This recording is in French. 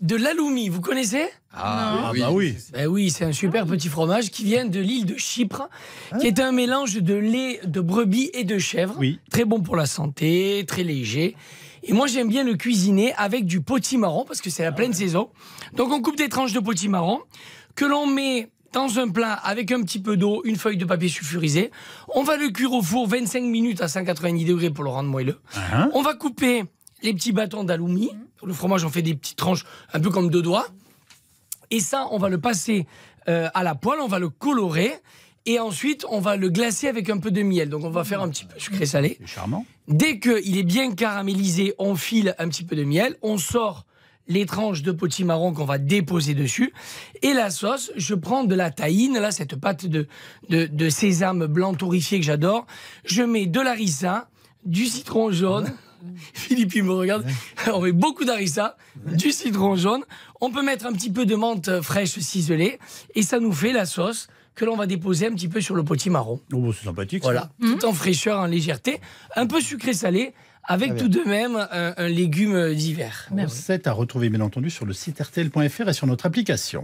de l'aloumi, vous connaissez ah, ah, bah ah bah oui. bah oui. oui, c'est un super ah petit fromage qui vient de l'île de Chypre, qui est un mélange de lait de brebis et de chèvre. Oui. Très bon pour la santé, très léger. Et moi, j'aime bien le cuisiner avec du potimarron parce que c'est la pleine saison. Donc, on coupe des tranches de potimarron que l'on met dans un plat avec un petit peu d'eau, une feuille de papier sulfurisé. On va le cuire au four 25 minutes à 190 degrés pour le rendre moelleux. Hein. On va couper les petits bâtons d'aloumi mmh le fromage, on fait des petites tranches, un peu comme deux doigts. Et ça, on va le passer euh, à la poêle, on va le colorer. Et ensuite, on va le glacer avec un peu de miel. Donc, on va faire un petit peu sucré-salé. charmant. Dès qu'il est bien caramélisé, on file un petit peu de miel. On sort les tranches de potimarron qu'on va déposer dessus. Et la sauce, je prends de la tahine, là, cette pâte de, de, sésame blanc torréfié que j'adore. Je mets de la rissa, du citron jaune. Philippe, il me regarde. On met beaucoup d'arissa, du citron jaune. On peut mettre un petit peu de menthe fraîche ciselée. Et ça nous fait la sauce que l'on va déposer un petit peu sur le potimarron. Oh, bah, c'est sympathique. Voilà, mmh. tout en fraîcheur, en légèreté, un peu sucré-salé, avec tout de même un, légume d'hiver. Recette à retrouver bien entendu sur le site rtl.fr et sur notre application.